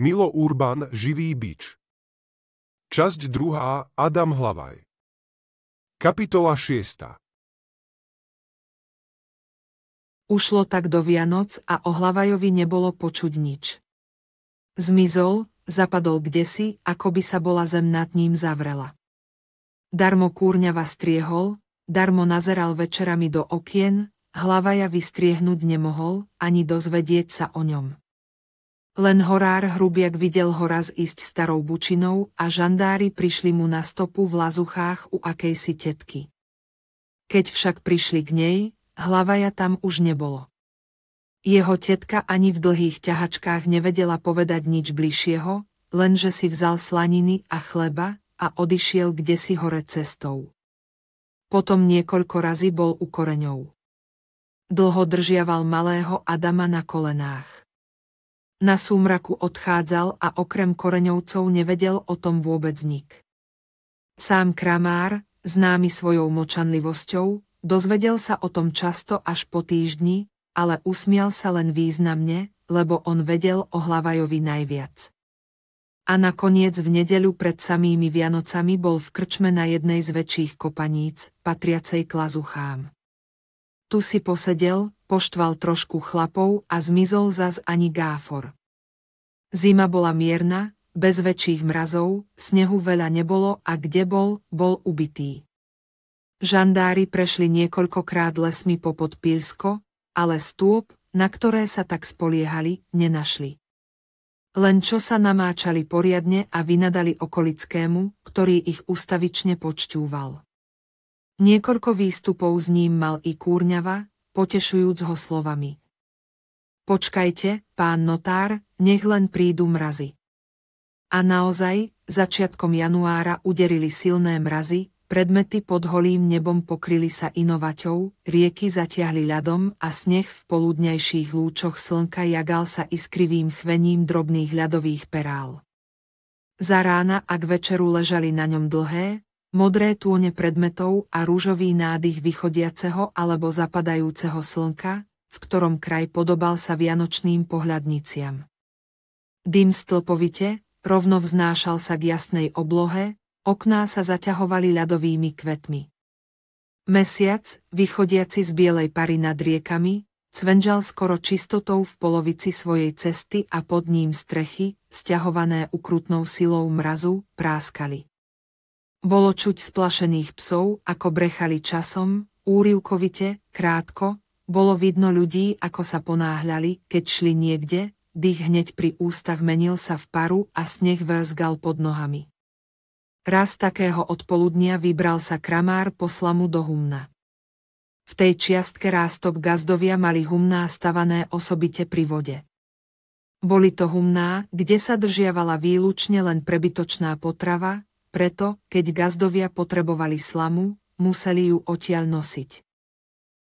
Milo Urban Živý bič Časť druhá Adam Hlavaj Kapitola 6. Ušlo tak do Vianoc a o Hlavajovi nebolo počuť nič. Zmizol, zapadol kdesi, ako by sa bola zem nad ním zavrela. Darmo kúrňava striehol, darmo nazeral večerami do okien, ja vystriehnúť nemohol, ani dozvedieť sa o ňom. Len horár Hrubiak videl ho raz ísť starou bučinou a žandári prišli mu na stopu v lazuchách u akejsi tetky. Keď však prišli k nej, ja tam už nebolo. Jeho tetka ani v dlhých ťahačkách nevedela povedať nič bližšieho, lenže si vzal slaniny a chleba a odišiel kde si hore cestou. Potom niekoľko razy bol u koreňov. Dlho držiaval malého Adama na kolenách. Na súmraku odchádzal a okrem koreňovcov nevedel o tom vôbec nik. Sám Kramár, známy svojou močanlivosťou, dozvedel sa o tom často až po týždni, ale usmial sa len významne, lebo on vedel o Hlavajovi najviac. A nakoniec v nedeľu pred samými Vianocami bol v krčme na jednej z väčších kopaníc, patriacej klazuchám. Tu si posedel, poštval trošku chlapov a zmizol zas ani gáfor. Zima bola mierna, bez väčších mrazov, snehu veľa nebolo a kde bol, bol ubitý. Žandári prešli niekoľkokrát lesmi po Podpílsko, ale stôp, na ktoré sa tak spoliehali, nenašli. Len čo sa namáčali poriadne a vynadali okolickému, ktorý ich ustavične počťúval. Niekoľko výstupov s ním mal i Kúrňava, potešujúc ho slovami. Počkajte, pán notár, nech len prídu mrazy. A naozaj, začiatkom januára uderili silné mrazy, predmety pod holým nebom pokryli sa inovaťou, rieky zatiahli ľadom a sneh v poludnejších lúčoch slnka jagal sa iskrivým chvením drobných ľadových perál. Za rána a k večeru ležali na ňom dlhé, modré tône predmetov a rúžový nádych vychodiaceho alebo zapadajúceho slnka, v ktorom kraj podobal sa vianočným pohľadniciam. Dym stlpovite, rovno vznášal sa k jasnej oblohe, okná sa zaťahovali ľadovými kvetmi. Mesiac, vychodiaci z bielej pary nad riekami, cvenžal skoro čistotou v polovici svojej cesty a pod ním strechy, stiahované ukrutnou silou mrazu, práskali. Bolo čuť splašených psov, ako brechali časom, úrivkovite, krátko, bolo vidno ľudí, ako sa ponáhľali, keď šli niekde, dých hneď pri ústach menil sa v paru a sneh vrzgal pod nohami. Raz takého odpoludnia vybral sa kramár po slamu do humna. V tej čiastke rástok gazdovia mali humná stavané osobite pri vode. Boli to humná, kde sa držiavala výlučne len prebytočná potrava, preto, keď gazdovia potrebovali slamu, museli ju odtiaľ nosiť.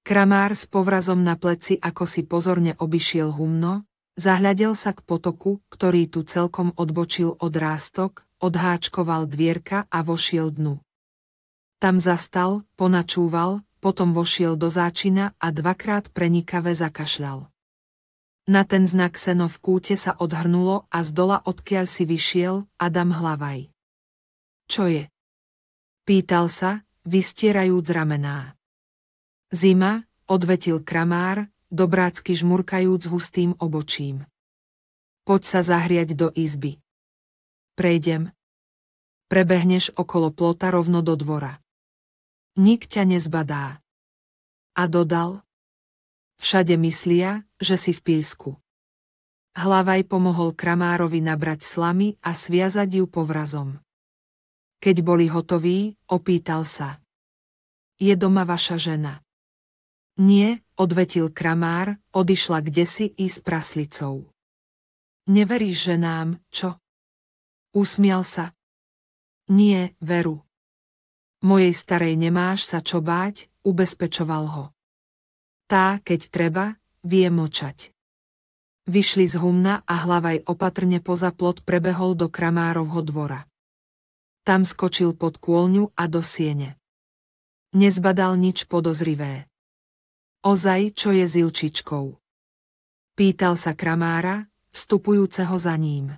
Kramár s povrazom na pleci ako si pozorne obišiel humno, zahľadel sa k potoku, ktorý tu celkom odbočil od rástok, odháčkoval dvierka a vošiel dnu. Tam zastal, ponačúval, potom vošiel do záčina a dvakrát prenikave zakašľal. Na ten znak seno v kúte sa odhrnulo a z dola odkiaľ si vyšiel Adam Hlavaj. Čo je? Pýtal sa, vystierajúc ramená. Zima, odvetil kramár, dobrácky žmurkajúc hustým obočím. Poď sa zahriať do izby. Prejdem. Prebehneš okolo plota rovno do dvora. Nik ťa nezbadá. A dodal. Všade myslia, že si v písku. Hlavaj pomohol kramárovi nabrať slamy a sviazať ju povrazom. Keď boli hotoví, opýtal sa. Je doma vaša žena? Nie, odvetil kramár, odišla kdesi i s praslicou. Neveríš ženám, čo? Usmial sa. Nie, veru. Mojej starej nemáš sa čo báť, ubezpečoval ho. Tá, keď treba, vie močať. Vyšli z humna a hlavaj opatrne poza plot prebehol do kramárovho dvora. Tam skočil pod kôlňu a do siene. Nezbadal nič podozrivé. Ozaj, čo je zilčičkou. Pýtal sa kramára, vstupujúceho za ním.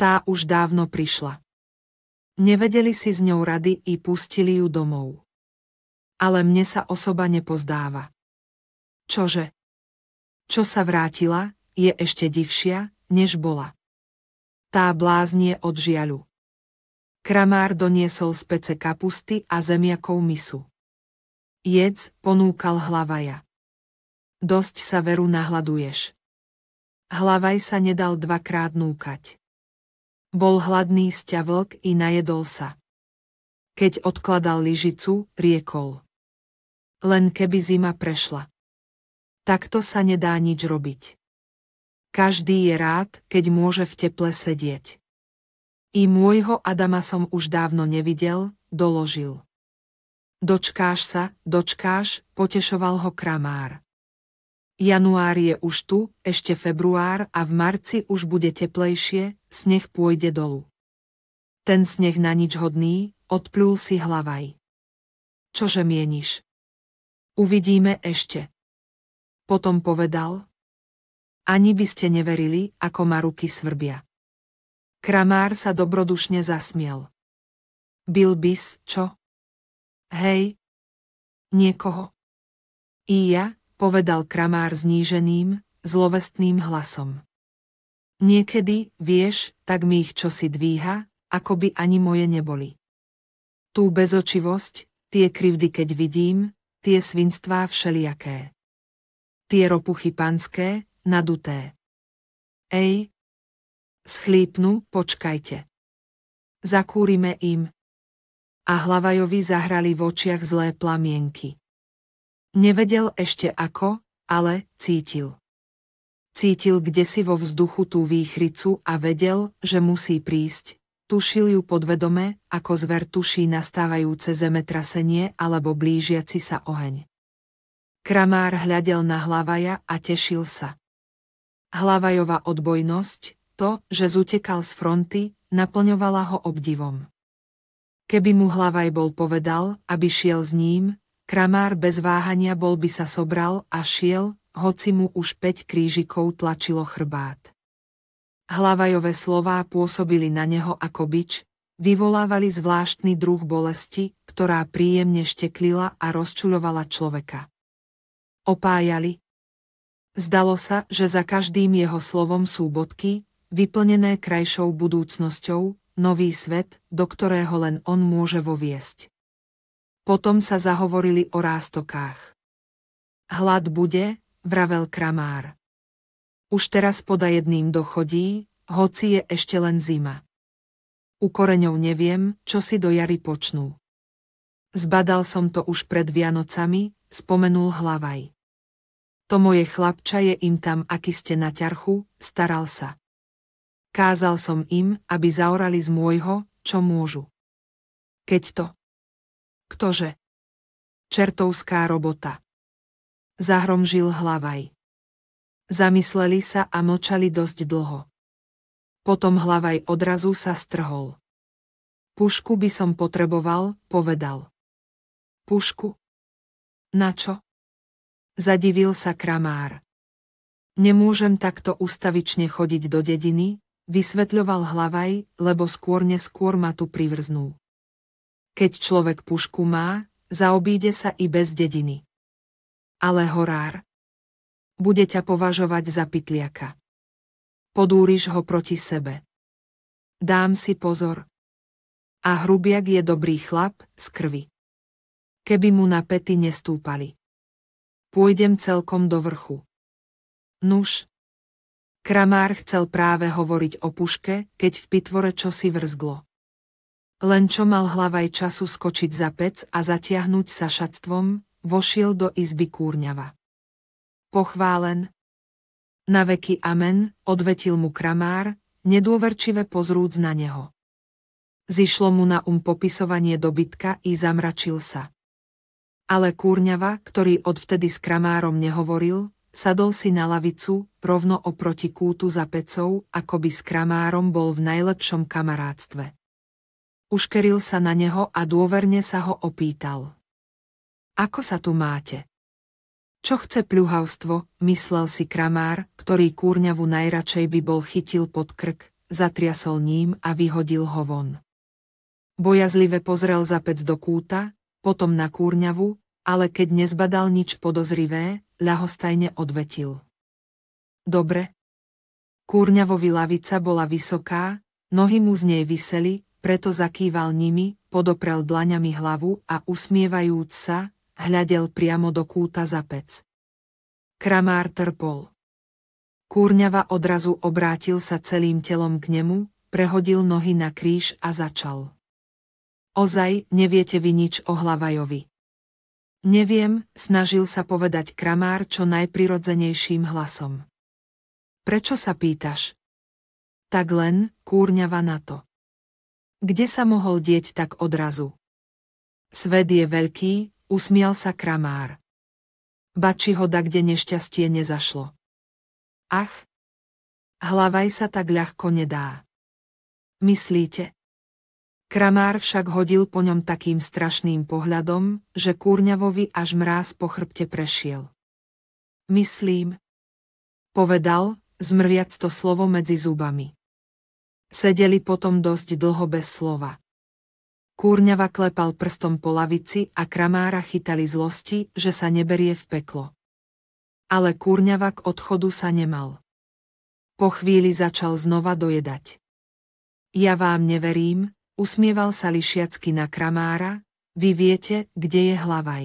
Tá už dávno prišla. Nevedeli si s ňou rady i pustili ju domov. Ale mne sa osoba nepozdáva. Čože? Čo sa vrátila, je ešte divšia, než bola. Tá bláznie od žiaľu. Kramár doniesol z pece kapusty a zemiakov misu. Jedz, ponúkal hlavaja. Dosť sa veru nahladuješ. Hlavaj sa nedal dvakrát núkať. Bol hladný sťavlk i najedol sa. Keď odkladal lyžicu, riekol. Len keby zima prešla. Takto sa nedá nič robiť. Každý je rád, keď môže v teple sedieť. I môjho Adama som už dávno nevidel, doložil. Dočkáš sa, dočkáš, potešoval ho kramár. Január je už tu, ešte február a v marci už bude teplejšie, sneh pôjde dolu. Ten sneh na nič hodný, odplúl si hlavaj. Čože mieniš? Uvidíme ešte. Potom povedal. Ani by ste neverili, ako ma ruky svrbia. Kramár sa dobrodušne zasmiel. Bil bys, čo? Hej. Niekoho. I ja, povedal Kramár zníženým, zlovestným hlasom. Niekedy, vieš, tak mi ich čosi dvíha, ako by ani moje neboli. Tú bezočivosť, tie krivdy keď vidím, tie svinstvá všelijaké. Tie ropuchy panské, naduté. Ej, Schlípnu, počkajte. Zakúrime im. A Hlavajovi zahrali v očiach zlé plamienky. Nevedel ešte ako, ale cítil. Cítil kde si vo vzduchu tú výchricu a vedel, že musí prísť, tušil ju podvedome, ako zver tuší nastávajúce zemetrasenie alebo blížiaci sa oheň. Kramár hľadel na Hlavaja a tešil sa. Hlavajová odbojnosť, to, že zutekal z fronty, naplňovala ho obdivom. Keby mu hlavaj bol povedal, aby šiel s ním, kramár bez váhania bol by sa sobral a šiel, hoci mu už 5 krížikov tlačilo chrbát. Hlavajové slová pôsobili na neho ako bič, vyvolávali zvláštny druh bolesti, ktorá príjemne šteklila a rozčuľovala človeka. Opájali. Zdalo sa, že za každým jeho slovom sú bodky, vyplnené krajšou budúcnosťou, nový svet, do ktorého len on môže voviesť. Potom sa zahovorili o rástokách. Hlad bude, vravel Kramár. Už teraz jedným dochodí, hoci je ešte len zima. U koreňov neviem, čo si do jary počnú. Zbadal som to už pred Vianocami, spomenul hlavaj. To moje chlapča je im tam, aký ste na ťarchu, staral sa. Kázal som im, aby zaorali z môjho, čo môžu. Keď to. Ktože? Čertovská robota. Zahromžil hlavaj. Zamysleli sa a mlčali dosť dlho. Potom hlavaj odrazu sa strhol. Pušku by som potreboval, povedal. Pušku? Na čo? Zadivil sa kramár. Nemôžem takto ustavične chodiť do dediny, vysvetľoval hlavaj, lebo skôr neskôr ma tu privrznú. Keď človek pušku má, zaobíde sa i bez dediny. Ale horár. Bude ťa považovať za pytliaka. Podúriš ho proti sebe. Dám si pozor. A hrubiak je dobrý chlap, z krvi. Keby mu na pety nestúpali. Pôjdem celkom do vrchu. Nuž, Kramár chcel práve hovoriť o puške, keď v pitvore čosi vrzglo. Len čo mal hlavaj času skočiť za pec a zatiahnuť sa šatstvom, vošiel do izby kúrňava. Pochválen. Na veky amen, odvetil mu kramár, nedôverčivé pozrúc na neho. Zišlo mu na um popisovanie dobytka i zamračil sa. Ale Kúrňava, ktorý odvtedy s kramárom nehovoril, Sadol si na lavicu, rovno oproti kútu za pecou, ako by s kramárom bol v najlepšom kamarátstve. Uškeril sa na neho a dôverne sa ho opýtal. Ako sa tu máte? Čo chce pľuhavstvo, myslel si kramár, ktorý kúrňavu najradšej by bol chytil pod krk, zatriasol ním a vyhodil ho von. Bojazlive pozrel za pec do kúta, potom na kúrňavu, ale keď nezbadal nič podozrivé, ľahostajne odvetil. Dobre. Kúrňavovi lavica bola vysoká, nohy mu z nej vyseli, preto zakýval nimi, podoprel dlaňami hlavu a usmievajúc sa, hľadel priamo do kúta za pec. Kramár trpol. Kúrňava odrazu obrátil sa celým telom k nemu, prehodil nohy na kríž a začal. Ozaj, neviete vy nič o Hlavajovi. Neviem, snažil sa povedať Kramár čo najprirodzenejším hlasom. Prečo sa pýtaš? Tak len, kúrňava na to. Kde sa mohol dieť tak odrazu? Svet je veľký, usmial sa Kramár. Bači ho da, kde nešťastie nezašlo. Ach, hlavaj sa tak ľahko nedá. Myslíte? Kramár však hodil po ňom takým strašným pohľadom, že Kúrňavovi až mráz po chrbte prešiel. Myslím, povedal, zmrviac to slovo medzi zubami. Sedeli potom dosť dlho bez slova. Kúrňava klepal prstom po lavici a Kramára chytali zlosti, že sa neberie v peklo. Ale Kúrňava k odchodu sa nemal. Po chvíli začal znova dojedať. Ja vám neverím, Usmieval sa lišiacky na Kramára, vy viete, kde je hlavaj.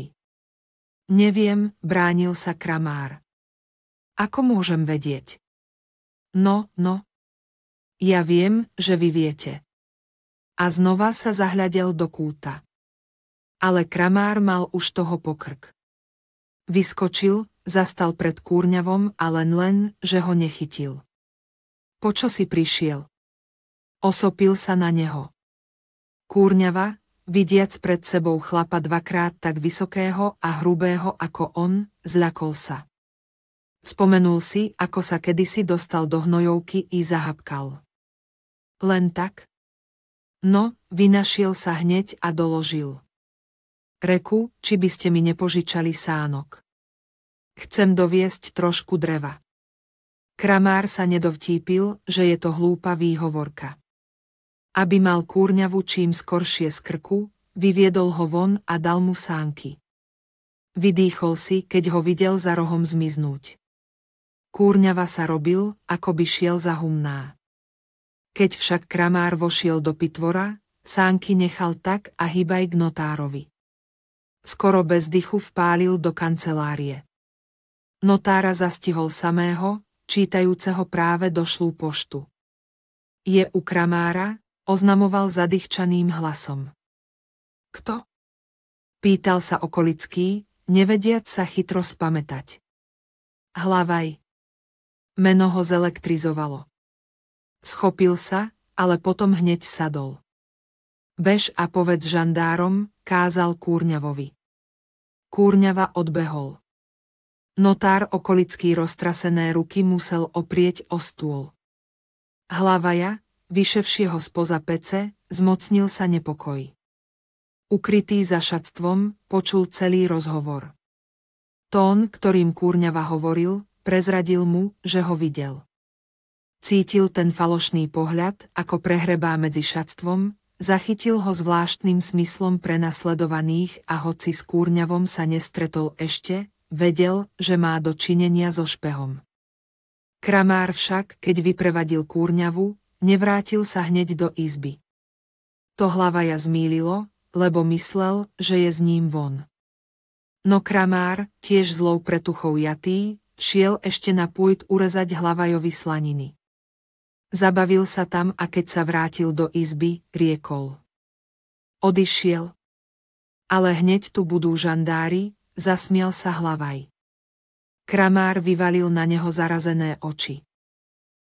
Neviem, bránil sa Kramár. Ako môžem vedieť? No, no. Ja viem, že vy viete. A znova sa zahľadel do kúta. Ale Kramár mal už toho pokrk. Vyskočil, zastal pred kúrňavom a len len, že ho nechytil. Po čo si prišiel? Osopil sa na neho. Kúrňava, vidiac pred sebou chlapa dvakrát tak vysokého a hrubého ako on, zľakol sa. Spomenul si, ako sa kedysi dostal do hnojovky i zahapkal. Len tak? No, vynašiel sa hneď a doložil. Reku, či by ste mi nepožičali sánok. Chcem doviesť trošku dreva. Kramár sa nedovtípil, že je to hlúpa výhovorka. Aby mal kúrňavu čím skoršie z krku, vyviedol ho von a dal mu sánky. Vydýchol si, keď ho videl za rohom zmiznúť. Kúrňava sa robil, ako by šiel za humná. Keď však kramár vošiel do pitvora, sánky nechal tak a hýbaj k notárovi. Skoro bez dychu vpálil do kancelárie. Notára zastihol samého, čítajúceho práve došlú poštu. Je u kramára, Oznamoval zadýchčaným hlasom. Kto? Pýtal sa okolický, nevediac sa chytro spamätať. Hlavaj. Meno ho zelektrizovalo. Schopil sa, ale potom hneď sadol. Bež a povedz žandárom, kázal Kúrňavovi. Kúrňava odbehol. Notár okolický roztrasené ruky musel oprieť o stôl. Hlavaja, vyševšieho spoza pece, zmocnil sa nepokoj. Ukrytý za šatstvom, počul celý rozhovor. Tón, ktorým Kúrňava hovoril, prezradil mu, že ho videl. Cítil ten falošný pohľad, ako prehrebá medzi šatstvom, zachytil ho zvláštnym smyslom pre nasledovaných a hoci s Kúrňavom sa nestretol ešte, vedel, že má dočinenia so špehom. Kramár však, keď vyprevadil Kúrňavu, Nevrátil sa hneď do izby. To hlava ja zmýlilo, lebo myslel, že je s ním von. No kramár, tiež zlou pretuchou jatý, šiel ešte na pújt urezať hlavajovi slaniny. Zabavil sa tam a keď sa vrátil do izby, riekol. Odišiel. Ale hneď tu budú žandári, zasmial sa hlavaj. Kramár vyvalil na neho zarazené oči.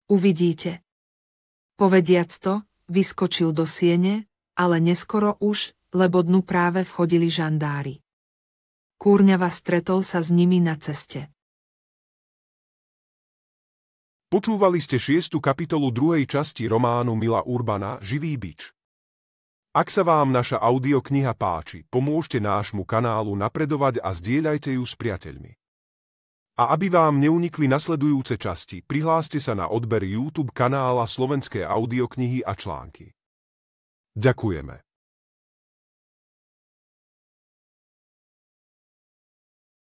Uvidíte, Povediac to, vyskočil do siene, ale neskoro už, lebo dnu práve vchodili žandári. Kúrňava stretol sa s nimi na ceste. Počúvali ste šiestu kapitolu druhej časti románu Mila Urbana Živý bič. Ak sa vám naša audiokniha páči, pomôžte nášmu kanálu napredovať a zdieľajte ju s priateľmi. A aby vám neunikli nasledujúce časti, prihláste sa na odber YouTube kanála Slovenské audioknihy a články. Ďakujeme.